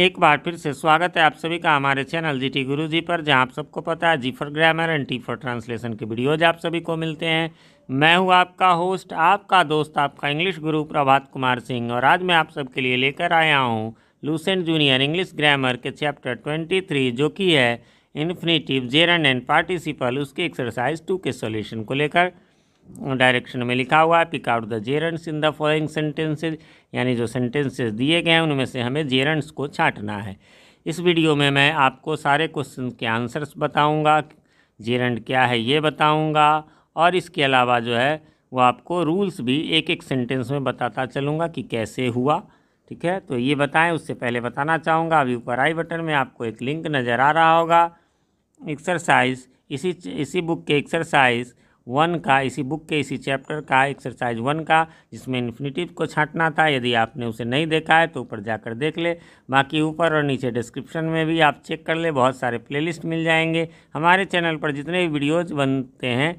एक बार फिर से स्वागत है आप सभी का हमारे चैनल जी टी गुरु जी पर जहां आप सबको पता है G for grammar and T for translation के वीडियोज आप सभी को मिलते हैं मैं हूं आपका होस्ट आपका दोस्त आपका इंग्लिश गुरु प्रभात कुमार सिंह और आज मैं आप सबके लिए लेकर आया हूं लूसेंट जूनियर इंग्लिश ग्रामर के चैप्टर ट्वेंटी थ्री जो कि है इन्फिनेटिव जेरन एंड पार्टिसिपल उसके एक्सरसाइज टू के सोल्यूशन को लेकर डायरेक्शन में लिखा हुआ है pick out the gerunds in the following sentences यानी जो सेंटेंसेज दिए गए हैं उनमें से हमें जेरेंट्स को छाटना है इस वीडियो में मैं आपको सारे क्वेश्चन के आंसर्स बताऊंगा जेरेंट क्या है ये बताऊंगा और इसके अलावा जो है वो आपको रूल्स भी एक एक सेंटेंस में बताता चलूँगा कि कैसे हुआ ठीक है तो ये बताएँ उससे पहले बताना चाहूँगा अभी ऊपर आई बटन में आपको एक लिंक नज़र आ रहा होगा एक्सरसाइज इसी इसी बुक के एक्सरसाइज वन का इसी बुक के इसी चैप्टर का एक्सरसाइज वन का जिसमें इन्फिनिटिव को छांटना था यदि आपने उसे नहीं देखा है तो ऊपर जाकर देख ले बाकी ऊपर और नीचे डिस्क्रिप्शन में भी आप चेक कर ले बहुत सारे प्लेलिस्ट मिल जाएंगे हमारे चैनल पर जितने भी वीडियोज़ बनते हैं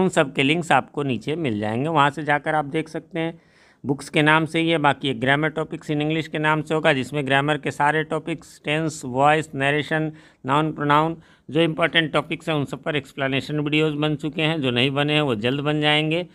उन सब के लिंक्स आपको नीचे मिल जाएंगे वहाँ से जाकर आप देख सकते हैं बुक्स के नाम से ही है बाकी एक ग्रामर टॉपिक्स इन इंग्लिश के नाम से होगा जिसमें ग्रामर के सारे topics tense voice narration noun pronoun जो इम्पोर्टेंट टॉपिक्स हैं उन सब पर एक्सप्लेनेशन वीडियोस बन चुके हैं जो नहीं बने हैं वो जल्द बन जाएंगे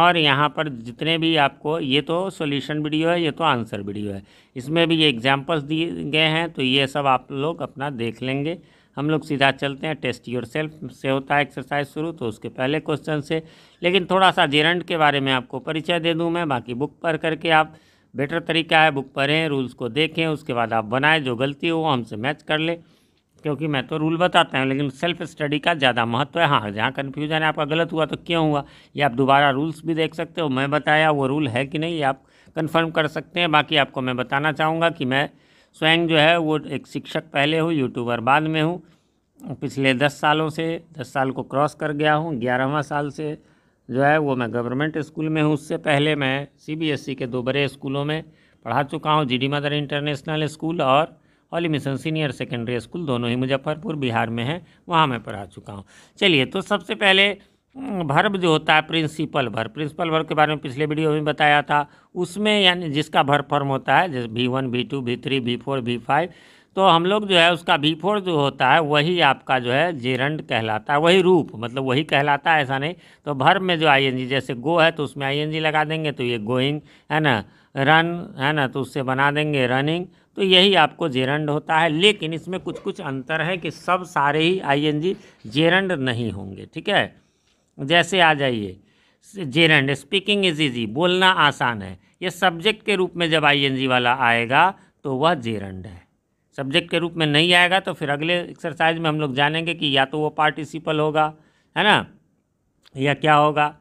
और यहाँ पर जितने भी आपको ये तो सोल्यूशन वीडियो है ये तो आंसर वीडियो है इसमें भी ये एग्जाम्पल्स दिए गए हैं तो ये सब आप लोग अपना देख लेंगे हम लोग सीधा चलते हैं टेस्ट योर सेल्फ से होता है एक्सरसाइज शुरू तो उसके पहले क्वेश्चन से लेकिन थोड़ा सा जेरंड के बारे में आपको परिचय दे दूँ मैं बाकी बुक पर करके आप बेटर तरीका है बुक पढ़ें रूल्स को देखें उसके बाद आप बनाएं जो गलती हो वो हमसे मैच कर लें क्योंकि मैं तो रूल बताता हूँ लेकिन सेल्फ स्टडी का ज़्यादा महत्व है हाँ जहाँ कन्फ्यूजन है आपका गलत हुआ तो क्यों हुआ ये आप दोबारा रूल्स भी देख सकते हो मैं बताया वो रूल है कि नहीं ये आप कन्फर्म कर सकते हैं बाकी आपको मैं बताना चाहूँगा कि मैं स्वयं जो है वो एक शिक्षक पहले हूँ यूट्यूबर बाद में हूँ पिछले दस सालों से दस साल को क्रॉस कर गया हूँ ग्यारहवा साल से जो है वो मैं गवर्नमेंट स्कूल में हूँ उससे पहले मैं सीबीएसई के दो बड़े स्कूलों में पढ़ा चुका हूँ जी मदर इंटरनेशनल स्कूल और Holy Mission Senior Secondary School दोनों ही मुजफ्फरपुर बिहार में हैं वहाँ मैं पढ़ा चुका हूँ चलिए तो सबसे पहले हम्म, भर्व जो होता है प्रिंसिपल भर प्रिंसिपल भर के बारे में पिछले वीडियो में बताया था उसमें यानी जिसका भर फॉर्म होता है जैसे V one V two V three V four V five तो हम लोग जो है उसका वी फोर जो होता है वही आपका जो है जेरंड कहलाता है वही रूप मतलब वही कहलाता है ऐसा नहीं तो भर में जो आई जैसे गो है तो उसमें आई लगा देंगे तो ये गोइंग है ना रन है ना तो उससे बना देंगे रनिंग तो यही आपको जेरंड होता है लेकिन इसमें कुछ कुछ अंतर है कि सब सारे ही आई एन जेरंड नहीं होंगे ठीक है जैसे आ जाइए जेरेंड स्पीकिंग इज इजी बोलना आसान है ये सब्जेक्ट के रूप में जब आई वाला आएगा तो वह जेरेंड है सब्जेक्ट के रूप में नहीं आएगा तो फिर अगले एक्सरसाइज में हम लोग जानेंगे कि या तो वो पार्टिसिपल होगा है ना या क्या होगा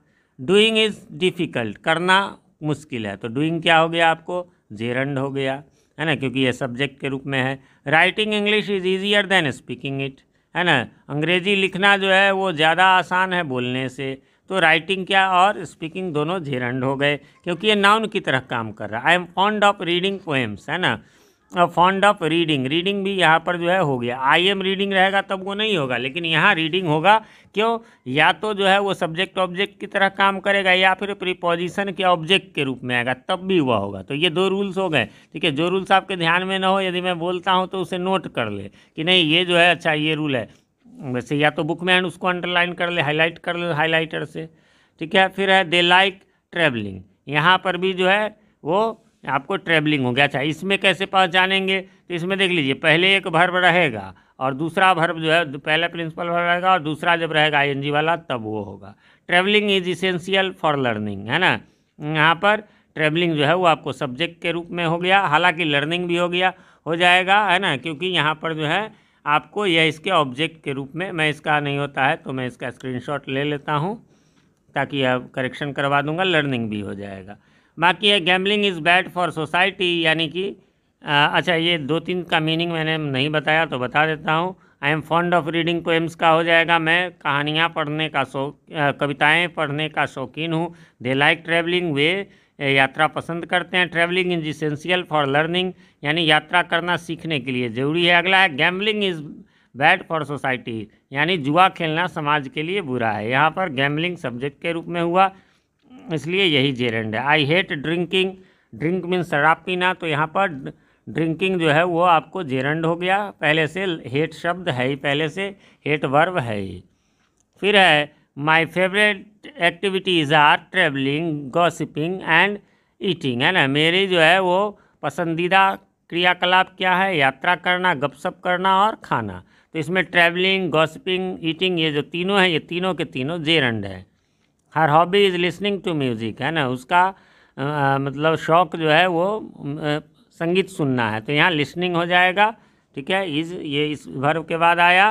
डूइंग इज़ डिफ़िकल्ट करना मुश्किल है तो डूइंग क्या हो गया आपको जेरंड हो गया है ना क्योंकि ये सब्जेक्ट के रूप में है writing English is easier than speaking it है ना अंग्रेजी लिखना जो है वो ज़्यादा आसान है बोलने से तो राइटिंग क्या और स्पीकिंग दोनों झेरंड हो गए क्योंकि ये नाउन की तरह काम कर रहा है I am fond of reading poems है ना फॉन्ड ऑफ रीडिंग रीडिंग भी यहाँ पर जो है हो गया आई एम रीडिंग रहेगा तब वो नहीं होगा लेकिन यहाँ रीडिंग होगा क्यों या तो जो है वो सब्जेक्ट ऑब्जेक्ट की तरह काम करेगा या फिर प्रीपोजिशन के ऑब्जेक्ट के रूप में आएगा तब भी वह होगा तो ये दो रूल्स हो गए ठीक है जो रूल्स आपके ध्यान में ना हो यदि मैं बोलता हूँ तो उसे नोट कर ले कि नहीं ये जो है अच्छा ये रूल है वैसे या तो बुक में उसको अंडरलाइन कर ले हाईलाइट कर ले हाईलाइटर से ठीक है फिर है दे लाइक ट्रेवलिंग यहाँ पर भी जो है वो आपको ट्रेवलिंग हो गया अच्छा इसमें कैसे जानेंगे तो इसमें देख लीजिए पहले एक भर्व रहेगा और दूसरा भर्व जो है पहला प्रिंसिपल भर्व रहेगा और दूसरा जब रहेगा आई वाला तब वो होगा travelling is essential for learning है ना यहाँ पर ट्रैवलिंग जो है वो आपको सब्जेक्ट के रूप में हो गया हालांकि लर्निंग भी हो गया हो जाएगा है ना क्योंकि यहाँ पर जो है आपको यह इसके ऑब्जेक्ट के रूप में मैं इसका नहीं होता है तो मैं इसका स्क्रीनशॉट ले लेता हूँ ताकि अब करेक्शन करवा दूंगा लर्निंग भी हो जाएगा बाकी है gambling is bad for society यानी कि अच्छा ये दो तीन का मीनिंग मैंने नहीं बताया तो बता देता हूँ I am fond of reading poems का हो जाएगा मैं कहानियाँ पढ़ने का शौक कविताएँ पढ़ने का शौकीन हूँ दे लाइक ट्रैवलिंग वे यात्रा पसंद करते हैं travelling is essential for learning यानी यात्रा करना सीखने के लिए ज़रूरी है अगला है gambling is bad for society यानी जुआ खेलना समाज के लिए बुरा है यहाँ पर गैमलिंग सब्जेक्ट के रूप में हुआ इसलिए यही जेरेंड है I hate drinking drink means शराब पीना तो यहाँ पर ड्रिंकिंग जो है वो आपको जेरंड हो गया पहले से हेट शब्द है ही पहले से हेट वर्ब है ही फिर है my favourite activities are travelling gossiping and eating है ना मेरी जो है वो पसंदीदा क्रियाकलाप क्या है यात्रा करना गपशप करना और खाना तो इसमें ट्रैवलिंग गॉसिपिंग ईटिंग ये जो तीनों हैं ये तीनों के तीनों जेरंड है her hobby is listening to music है ना उसका आ, मतलब शौक़ जो है वो आ, संगीत सुनना है तो यहाँ लिसनिंग हो जाएगा ठीक है इस ये इस वर्ब के बाद आया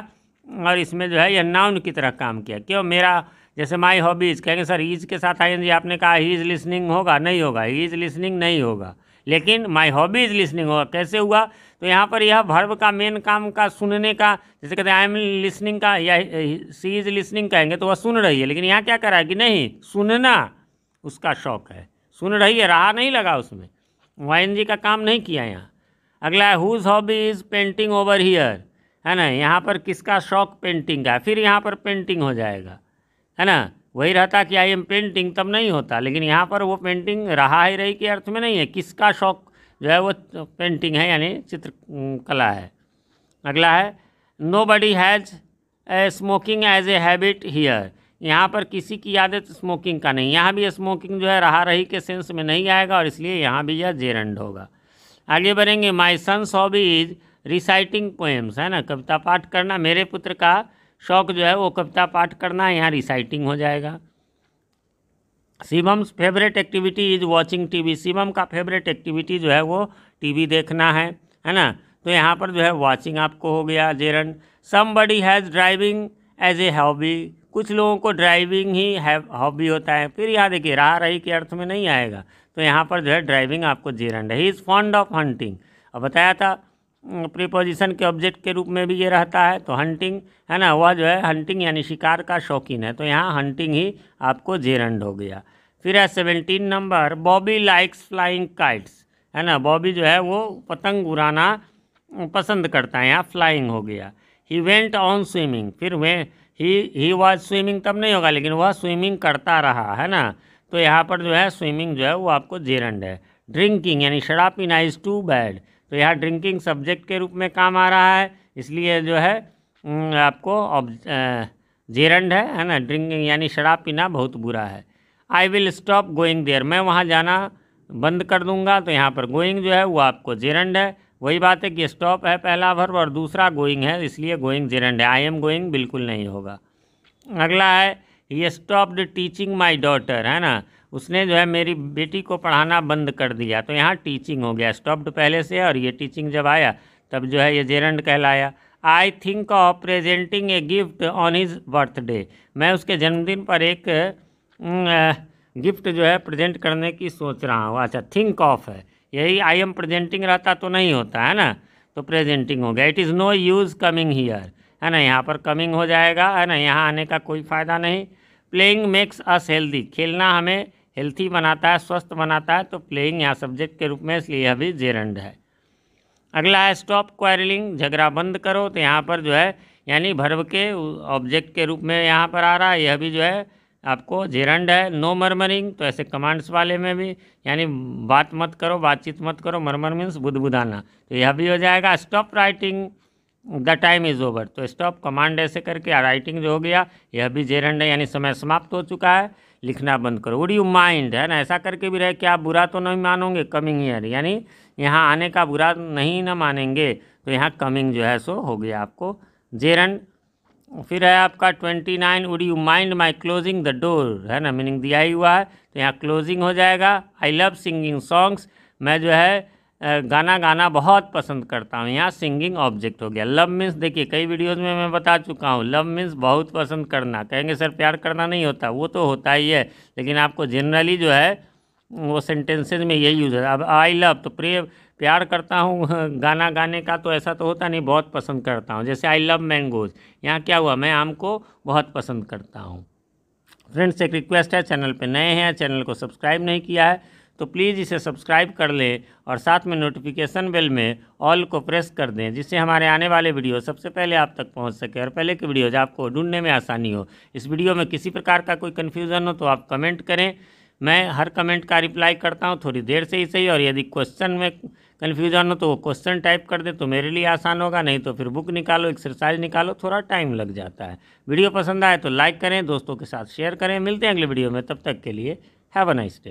और इसमें जो है यह नाउन की तरह काम किया क्यों मेरा जैसे माई हॉबीज़ कहेंगे सर इज के साथ आई आपने कहा ही इज़ लिसनिंग होगा नहीं होगा ही इज़ लिसनिंग नहीं होगा लेकिन माई हॉबी इज़ लिसनिंग होगा कैसे हुआ तो यहाँ पर यह भर्व का मेन काम का सुनने का जैसे कहते हैं आई एम लिसनिंग का या सी इज़ लिसनिंग कहेंगे तो वह सुन रही है लेकिन यहाँ क्या करा है कि नहीं सुनना उसका शौक है सुन रही है रहा नहीं लगा उसमें वाइन जी का काम नहीं किया यहाँ अगला है whose hobby is painting over here है ना यहाँ पर किसका शौक पेंटिंग का फिर यहाँ पर पेंटिंग हो जाएगा है ना वही रहता कि आई एम पेंटिंग तब नहीं होता लेकिन यहाँ पर वो पेंटिंग रहा ही रही के अर्थ में नहीं है किसका शौक जो है वो पेंटिंग है यानी चित्रकला है अगला है nobody has smoking as a habit here यहाँ पर किसी की आदत स्मोकिंग का नहीं यहाँ भी स्मोकिंग जो है रहा रही के सेंस में नहीं आएगा और इसलिए यहाँ भी यह जेरंड होगा आगे बढ़ेंगे my son's hobby is reciting poems है ना कविता पाठ करना मेरे पुत्र का शौक जो है वो कविता पाठ करना है यहाँ रिसाइटिंग हो जाएगा Shivam's favourite activity is watching TV Shivam का फेवरेट एक्टिविटी जो है वो टीवी देखना है है ना तो यहाँ पर जो है वॉचिंग आपको हो गया gerund somebody has driving as a hobby कुछ लोगों को ड्राइविंग ही हॉबी होता है फिर यहाँ देखिए राह रही के अर्थ में नहीं आएगा तो यहाँ पर जो है ड्राइविंग आपको जेरन है he is fond of hunting और बताया था प्रीपोजिशन हम्म, के ऑब्जेक्ट के रूप में भी ये रहता है तो हंटिंग है ना वह जो है हंटिंग यानी शिकार का शौकीन है तो यहाँ हंटिंग ही आपको जेरंड हो गया फिर है seventeen number Bobby likes flying kites है ना बॉबी जो है वो पतंग उड़ाना पसंद करता है यहाँ फ्लाइंग हो गया ही वेंट ऑन स्विमिंग फिर वे ही ही वॉज स्विमिंग तब नहीं होगा लेकिन वह स्विमिंग करता रहा है ना तो यहाँ पर जो है स्विमिंग जो है वो आपको जेरंड है ड्रिंकिंग यानी शराब पीना इज़ टू बैड तो यहाँ ड्रिंकिंग सब्जेक्ट के रूप में काम आ रहा है इसलिए जो है आपको जेरंड है है ना ड्रिंकिंग यानी शराब पीना बहुत बुरा है I will stop going there मैं वहाँ जाना बंद कर दूंगा तो यहाँ पर गोइंग जो है वो आपको जेरंड है वही बात है कि स्टॉप है पहला भर और दूसरा गोइंग है इसलिए गोइंग जेरंड है आई एम गोइंग बिल्कुल नहीं होगा अगला है ये स्टॉप्ड टीचिंग माई डॉटर है ना उसने जो है मेरी बेटी को पढ़ाना बंद कर दिया तो यहाँ टीचिंग हो गया स्टॉप्ड पहले से और ये टीचिंग जब आया तब जो है ये जेरंड कहलाया I think of presenting a gift on his birthday मैं उसके जन्मदिन पर एक गिफ्ट जो है प्रेजेंट करने की सोच रहा हूँ अच्छा थिंक ऑफ है यही आई एम प्रेजेंटिंग रहता तो नहीं होता है ना तो प्रेजेंटिंग हो गया it is no use coming here है ना यहाँ पर कमिंग हो जाएगा है ना यहाँ आने का कोई फ़ायदा नहीं प्लेइंग मेक्स अस हेल्दी खेलना हमें हेल्थी बनाता है स्वस्थ बनाता है तो प्लेइंग या सब्जेक्ट के रूप में इसलिए यह भी जेरंड है अगला है स्टॉप क्वारलिंग झगड़ा बंद करो तो यहाँ पर जो है यानी भर्व के ऑब्जेक्ट के रूप में यहाँ पर आ रहा है यह भी जो है आपको जेरंड है नो मरमरिंग तो ऐसे कमांड्स वाले में भी यानी बात मत करो बातचीत मत करो मरमर मीन्स बुदबुदाना तो यह भी हो जाएगा stop writing the time is over तो स्टॉप कमांड ऐसे करके राइटिंग जो हो गया यह भी जेरंड है यानी समय समाप्त हो चुका है लिखना बंद करो वुड यू माइंड है ना ऐसा करके भी रहे कि आप बुरा तो नहीं मानोगे कमिंग ईयर यानी यहाँ आने का बुरा नहीं ना मानेंगे तो यहाँ कमिंग जो है सो हो गया आपको जेरन फिर है आपका twenty nine would you mind my closing the door है ना मीनिंग दिया ही हुआ है तो यहाँ क्लोजिंग हो जाएगा आई लव सिंगिंग सॉन्ग्स मैं जो है गाना गाना बहुत पसंद करता हूँ यहाँ सिंगिंग ऑब्जेक्ट हो गया लव मीन्स देखिए कई वीडियोज़ में मैं बता चुका हूँ लव मीन्स बहुत पसंद करना कहेंगे सर प्यार करना नहीं होता वो तो होता ही है लेकिन आपको जनरली जो है वो सेंटेंसेज में यही यूज़ है अब आई लव तो प्रिय प्यार करता हूँ गाना गाने का तो ऐसा तो होता नहीं बहुत पसंद करता हूँ जैसे आई लव मैंगोज यहाँ क्या हुआ मैं आम को बहुत पसंद करता हूँ फ्रेंड्स एक रिक्वेस्ट है चैनल पे नए हैं चैनल को सब्सक्राइब नहीं किया है तो प्लीज़ इसे सब्सक्राइब कर लें और साथ में नोटिफिकेशन बेल में ऑल को प्रेस कर दें जिससे हमारे आने वाले वीडियो सबसे पहले आप तक पहुंच सके और पहले के वीडियोज आपको ढूंढने में आसानी हो इस वीडियो में किसी प्रकार का कोई कन्फ्यूज़न हो तो आप कमेंट करें मैं हर कमेंट का रिप्लाई करता हूँ थोड़ी देर से ही सही और यदि क्वेश्चन में कन्फ्यूजन हो तो वो क्वेश्चन टाइप कर दे तो मेरे लिए आसान होगा नहीं तो फिर बुक निकालो एक्सरसाइज निकालो थोड़ा टाइम लग जाता है वीडियो पसंद आए तो लाइक करें दोस्तों के साथ शेयर करें मिलते हैं अगले वीडियो में तब तक के लिए हैव अ नाइस डे